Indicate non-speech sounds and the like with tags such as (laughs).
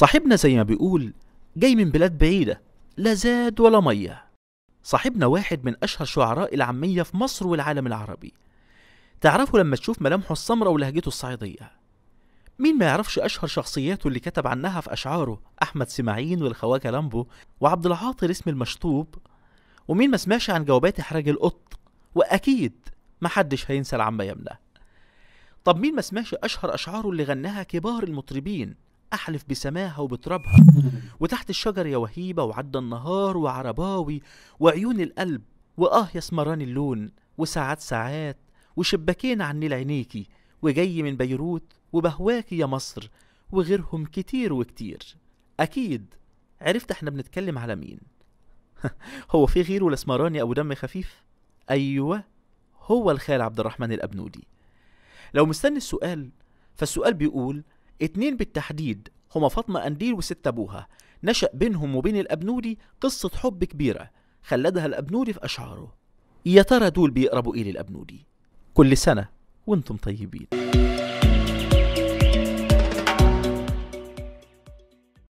صاحبنا زي ما بيقول جاي من بلاد بعيدة لا زاد ولا مية صاحبنا واحد من أشهر شعراء العامية في مصر والعالم العربي تعرفه لما تشوف ملامحه السمراء ولهجته الصعيدية مين ما يعرفش أشهر شخصياته اللي كتب عنها في أشعاره أحمد سماعين والخواجة لامبو وعبد العاطي اسم المشطوب ومين ما سمعش عن جوابات إحراج القط وأكيد محدش هينسى العم يمنى طب مين ما سمعش أشهر أشعاره اللي غناها كبار المطربين أحلف بسماها وبترابها وتحت الشجر يا وهيبة وعدى النهار وعرباوي وعيون القلب وآه يا سمران اللون وساعات ساعات وشباكين عن نيل عينيكي وجاي من بيروت وبهواكي يا مصر وغيرهم كتير وكتير أكيد عرفت احنا بنتكلم على مين (laughs) هو في غيره لسمراني أبو دم خفيف؟ أيوة هو الخال عبد الرحمن الأبنودي لو مستني السؤال فالسؤال بيقول اتنين بالتحديد هما فاطمة أنديل وست أبوها نشأ بينهم وبين الأبنوري قصة حب كبيرة خلدها الأبنوري في أشعاره يا ترى دول بيقربوا إيه للأبنوري كل سنة وانتم طيبين